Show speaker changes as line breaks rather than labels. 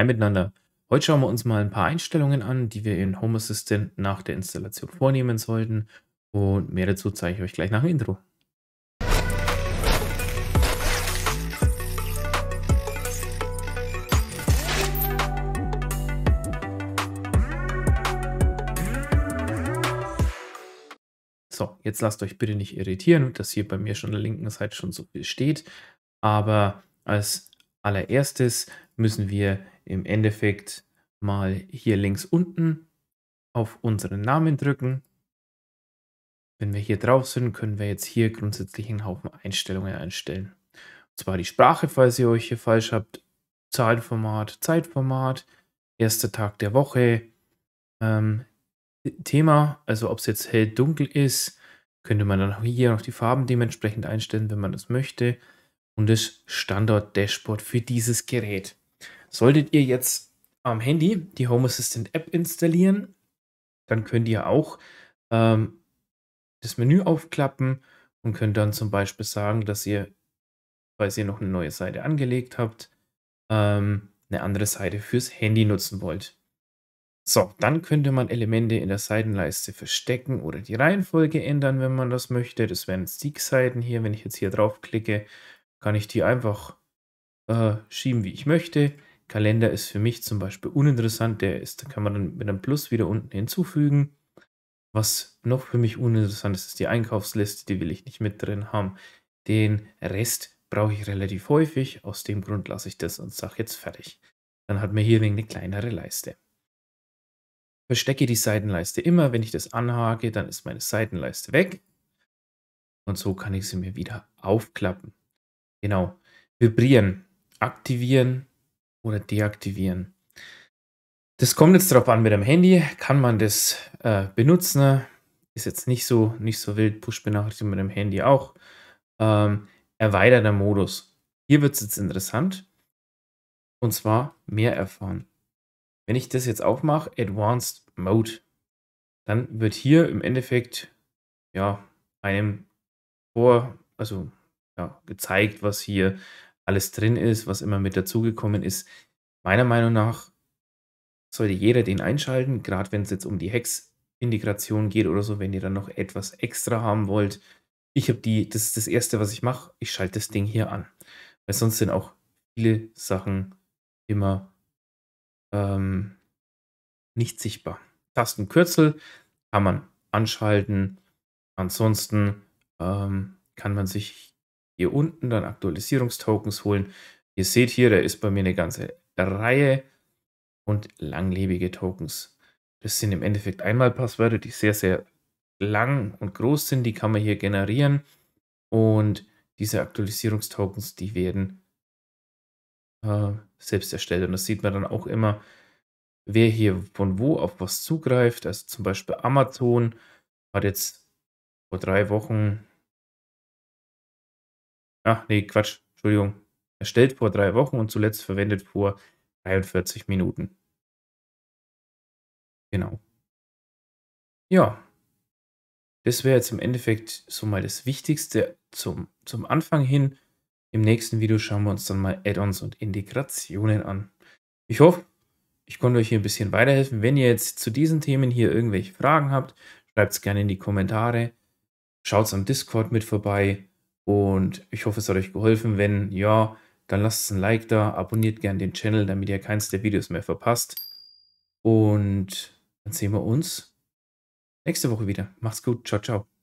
Hi miteinander. Heute schauen wir uns mal ein paar Einstellungen an, die wir in Home Assistant nach der Installation vornehmen sollten. Und mehr dazu zeige ich euch gleich nach dem Intro. So, jetzt lasst euch bitte nicht irritieren, dass hier bei mir schon an der linken Seite schon so viel steht. Aber als allererstes müssen wir im Endeffekt mal hier links unten auf unseren Namen drücken. Wenn wir hier drauf sind, können wir jetzt hier grundsätzlich einen Haufen Einstellungen einstellen. Und zwar die Sprache, falls ihr euch hier falsch habt, Zahlenformat, Zeitformat, erster Tag der Woche, ähm, Thema, also ob es jetzt hell, dunkel ist, könnte man dann hier noch die Farben dementsprechend einstellen, wenn man das möchte. Und das Standard-Dashboard für dieses Gerät. Solltet ihr jetzt am Handy die Home Assistant App installieren, dann könnt ihr auch ähm, das Menü aufklappen und könnt dann zum Beispiel sagen, dass ihr, falls ihr noch eine neue Seite angelegt habt, ähm, eine andere Seite fürs Handy nutzen wollt. So, dann könnte man Elemente in der Seitenleiste verstecken oder die Reihenfolge ändern, wenn man das möchte. Das wären Siegseiten hier. Wenn ich jetzt hier drauf klicke, kann ich die einfach äh, schieben, wie ich möchte. Kalender ist für mich zum Beispiel uninteressant. Der ist, da kann man dann mit einem Plus wieder unten hinzufügen. Was noch für mich uninteressant ist, ist die Einkaufsliste. Die will ich nicht mit drin haben. Den Rest brauche ich relativ häufig. Aus dem Grund lasse ich das und sage jetzt fertig. Dann hat man hier wegen eine kleinere Leiste. Verstecke die Seitenleiste immer. Wenn ich das anhake, dann ist meine Seitenleiste weg. Und so kann ich sie mir wieder aufklappen. Genau. Vibrieren. Aktivieren oder deaktivieren. Das kommt jetzt darauf an, mit dem Handy kann man das äh, benutzen. Ist jetzt nicht so, nicht so wild. Push-Benachrichtigung mit dem Handy auch. Ähm, erweiterter Modus. Hier wird es jetzt interessant. Und zwar mehr erfahren. Wenn ich das jetzt aufmache, Advanced Mode, dann wird hier im Endeffekt ja einem vor, also ja, gezeigt, was hier alles drin ist, was immer mit dazugekommen ist. Meiner Meinung nach sollte jeder den einschalten, gerade wenn es jetzt um die Hex-Integration geht oder so, wenn ihr dann noch etwas extra haben wollt. Ich habe die, das ist das Erste, was ich mache. Ich schalte das Ding hier an. Weil sonst sind auch viele Sachen immer ähm, nicht sichtbar. Tastenkürzel kann man anschalten. Ansonsten ähm, kann man sich hier unten dann Aktualisierungstokens holen. Ihr seht hier, da ist bei mir eine ganze Reihe und langlebige Tokens. Das sind im Endeffekt einmal Passwörter, die sehr, sehr lang und groß sind. Die kann man hier generieren. Und diese Aktualisierungstokens, die werden äh, selbst erstellt. Und das sieht man dann auch immer, wer hier von wo auf was zugreift. Also zum Beispiel Amazon hat jetzt vor drei Wochen Ach nee, Quatsch, Entschuldigung. Erstellt vor drei Wochen und zuletzt verwendet vor 43 Minuten. Genau. Ja. Das wäre jetzt im Endeffekt so mal das Wichtigste zum, zum Anfang hin. Im nächsten Video schauen wir uns dann mal Add-ons und Integrationen an. Ich hoffe, ich konnte euch hier ein bisschen weiterhelfen. Wenn ihr jetzt zu diesen Themen hier irgendwelche Fragen habt, schreibt es gerne in die Kommentare. Schaut es am Discord mit vorbei. Und ich hoffe, es hat euch geholfen. Wenn ja, dann lasst ein Like da, abonniert gerne den Channel, damit ihr keins der Videos mehr verpasst. Und dann sehen wir uns nächste Woche wieder. Macht's gut. Ciao, ciao.